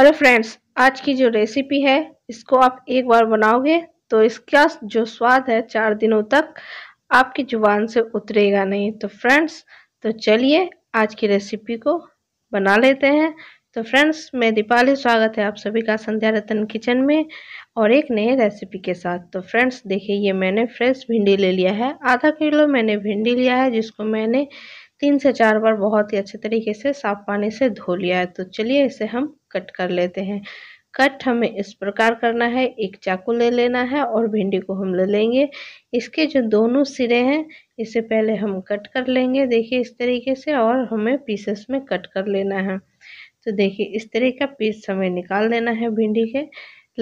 hello friends आज की जो रेसिपी है इसको आप एक बार बनाओगे तो इसका जो स्वाद है चार दिनों तक आपकी जुबान से उतरेगा नहीं तो फ्रेंड्स तो चलिए आज की रेसिपी को बना लेते हैं तो फ्रेंड्स मैं दीपाली स्वागत है आप सभी का संध्या रतन किचन में और एक नए रेसिपी के साथ तो फ्रेंड्स देखिए ये मैंने फ्रेश भिंडी ले लिया है आधा किलो मैंने भिंडी लिया है जिसको मैंने तीन से चार बार बहुत ही अच्छे तरीके से साफ पानी से धो लिया है तो चलिए इसे हम कट कर लेते हैं कट हमें इस प्रकार करना है एक चाकू ले लेना है और भिंडी को हम ले लेंगे इसके जो दोनों सिरे हैं इसे पहले हम कट कर लेंगे देखिए इस तरीके से और हमें पीसेस में कट कर लेना है तो देखिए इस तरह का पीस हमें निकाल लेना है भिंडी के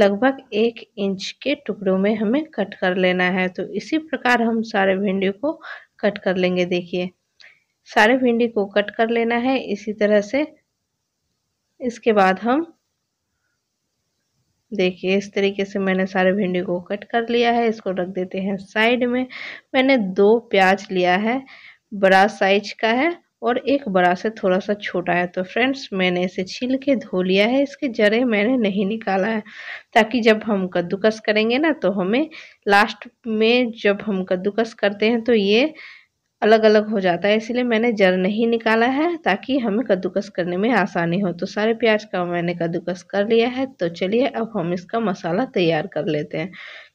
लगभग एक इंच के टुकड़ों में हमें कट कर लेना है तो इसी प्रकार हम सारे भिंडी को कट कर लेंगे देखिए सारे भिंडी को कट कर लेना है इसी तरह से इसके बाद हम देखिए इस तरीके से मैंने सारे भिंडी को कट कर लिया है इसको रख देते हैं साइड में मैंने दो प्याज लिया है बड़ा साइज का है और एक बड़ा से थोड़ा सा छोटा है तो फ्रेंड्स मैंने इसे छील के धो लिया है इसके जरे मैंने नहीं निकाला है ताकि जब हम कद्दूकस करेंगे ना तो हमें लास्ट में जब हम कद्दूकस करते हैं तो ये अलग अलग हो जाता है इसलिए मैंने जर नहीं निकाला है ताकि हमें कद्दूकस करने में आसानी हो तो सारे प्याज का मैंने कद्दूकस कर लिया है तो चलिए अब हम इसका मसाला तैयार कर लेते हैं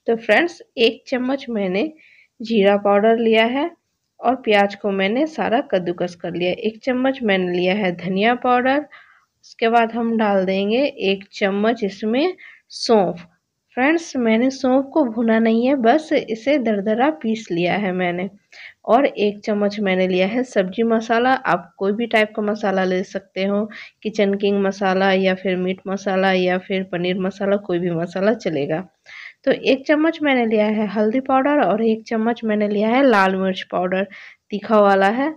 तो फ्रेंड्स एक चम्मच मैंने जीरा पाउडर लिया है और प्याज को मैंने सारा कद्दूकस कर लिया एक चम्मच मैंने लिया है धनिया पाउडर उसके बाद हम डाल देंगे एक चम्मच इसमें सौंफ फ्रेंड्स मैंने सौंफ को भुना नहीं है बस इसे दरदरा पीस लिया है मैंने और एक चम्मच मैंने लिया है सब्जी मसाला आप कोई भी टाइप का मसाला ले सकते हो किचन किंग मसाला या फिर मीट मसाला या फिर पनीर मसाला कोई भी मसाला चलेगा तो एक चम्मच मैंने लिया है हल्दी पाउडर और एक चम्मच मैंने लिया है लाल मिर्च पाउडर तीखा वाला है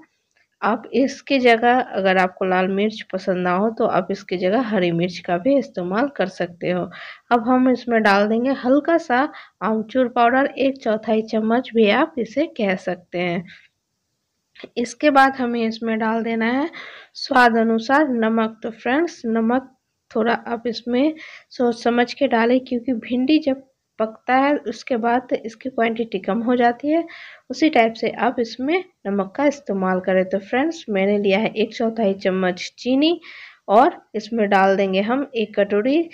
आप इसके जगह अगर आपको लाल मिर्च पसंद ना हो तो आप इसके जगह हरी मिर्च का भी इस्तेमाल कर सकते हो अब हम इसमें डाल देंगे हल्का सा आमचूर पाउडर एक चौथाई चम्मच भी आप इसे कह सकते हैं इसके बाद हमें इसमें डाल देना है स्वाद अनुसार नमक तो फ्रेंड्स नमक थोड़ा आप इसमें सोच समझ के डालें क्योंकि भिंडी जब पकता है उसके बाद इसकी क्वांटिटी कम हो जाती है उसी टाइप से आप इसमें नमक का इस्तेमाल करें तो फ्रेंड्स मैंने लिया है एक चौथाई चम्मच चीनी और इसमें डाल देंगे हम एक कटोरी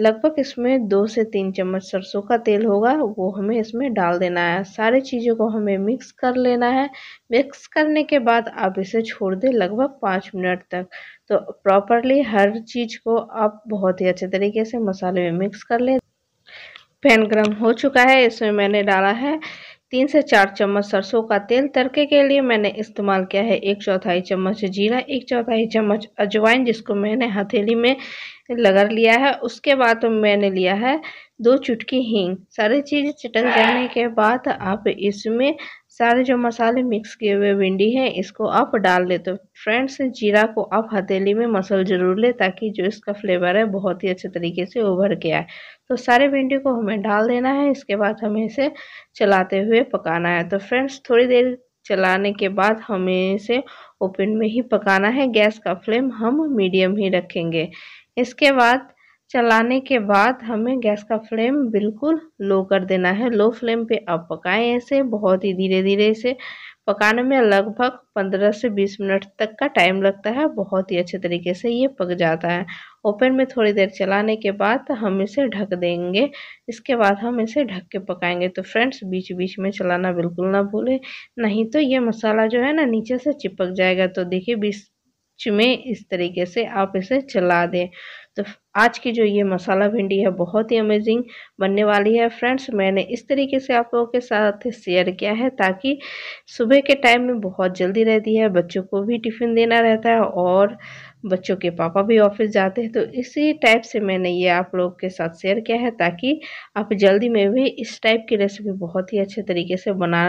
लगभग इसमें दो से तीन चम्मच सरसों का तेल होगा वो हमें इसमें डाल देना है सारी चीज़ों को हमें मिक्स कर लेना है मिक्स करने के बाद आप इसे छोड़ दें लगभग पाँच मिनट तक तो प्रॉपरली हर चीज़ को आप बहुत ही अच्छे तरीके से मसाले में मिक्स कर लें पैन गर्म हो चुका है इसमें मैंने डाला है तीन से चार चम्मच सरसों का तेल तड़के के लिए मैंने इस्तेमाल किया है एक चौथाई चम्मच जीरा एक चौथाई चम्मच अजवाइन जिसको मैंने हथेली में लगा लिया है उसके बाद मैंने लिया है दो चुटकी हींग सारी चीज़ चटक जाने के बाद आप इसमें सारे जो मसाले मिक्स किए हुए भिंडी हैं इसको आप डाल ले तो फ्रेंड्स जीरा को आप हथेली में मसल जरूर ले ताकि जो इसका फ्लेवर है बहुत ही अच्छे तरीके से उभर के आए तो सारे भिंडी को हमें डाल देना है इसके बाद हमें इसे चलाते हुए पकाना है तो फ्रेंड्स थोड़ी देर चलाने के बाद हमें इसे ओपन में ही पकाना है गैस का फ्लेम हम मीडियम ही रखेंगे इसके बाद चलाने के बाद हमें गैस का फ्लेम बिल्कुल लो कर देना है लो फ्लेम पे आप पकाएं ऐसे बहुत ही धीरे धीरे इसे पकाने में लगभग 15 से 20 मिनट तक का टाइम लगता है बहुत ही अच्छे तरीके से ये पक जाता है ओपन में थोड़ी देर चलाने के बाद हम इसे ढक देंगे इसके बाद हम इसे ढक के पकाएंगे तो फ्रेंड्स बीच बीच में चलाना बिल्कुल ना भूलें नहीं तो ये मसाला जो है ना नीचे से चिपक जाएगा तो देखिए बीच में इस तरीके से आप इसे चला दें तो आज की जो ये मसाला भिंडी है बहुत ही अमेजिंग बनने वाली है फ्रेंड्स मैंने इस तरीके से आप लोगों के साथ शेयर किया है ताकि सुबह के टाइम में बहुत जल्दी रहती है बच्चों को भी टिफ़िन देना रहता है और बच्चों के पापा भी ऑफिस जाते हैं तो इसी टाइप से मैंने ये आप लोग के साथ शेयर किया है ताकि आप जल्दी में भी इस टाइप की रेसिपी बहुत ही अच्छे तरीके से बना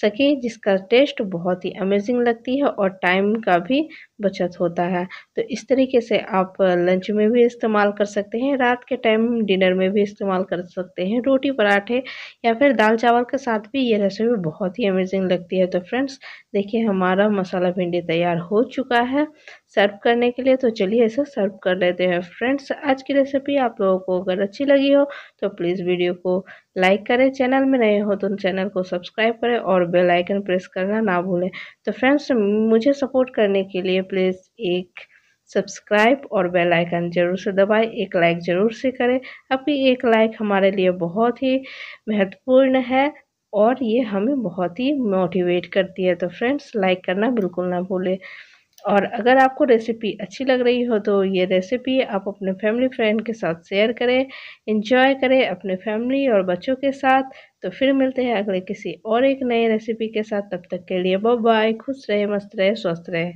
सकें जिसका टेस्ट बहुत ही अमेजिंग लगती है और टाइम का भी बचत होता है तो इस तरीके से आप लंच में भी इस्तेमाल कर सकते हैं रात के टाइम डिनर में भी इस्तेमाल कर सकते हैं रोटी पराठे या फिर दाल चावल के साथ भी ये रेसिपी बहुत ही अमेजिंग लगती है तो फ्रेंड्स देखिए हमारा मसाला भिंडी तैयार हो चुका है सर्व करने करने के लिए तो चलिए इसे सर्व कर लेते हैं फ्रेंड्स आज की रेसिपी आप लोगों को अगर अच्छी लगी हो तो प्लीज़ वीडियो को लाइक करें चैनल में नए हो तो चैनल को सब्सक्राइब करें और बेल आइकन प्रेस करना ना भूलें तो फ्रेंड्स मुझे सपोर्ट करने के लिए प्लीज़ एक सब्सक्राइब और बेल आइकन जरूर से दबाएं एक लाइक ज़रूर से करें अभी एक लाइक हमारे लिए बहुत ही महत्वपूर्ण है और ये हमें बहुत ही मोटिवेट करती है तो फ्रेंड्स लाइक करना बिल्कुल ना भूलें और अगर आपको रेसिपी अच्छी लग रही हो तो ये रेसिपी आप अपने फैमिली फ्रेंड के साथ शेयर करें इन्जॉय करें अपने फैमिली और बच्चों के साथ तो फिर मिलते हैं अगले किसी और एक नए रेसिपी के साथ तब तक के लिए बाय खुश रहे मस्त रहे स्वस्थ रहे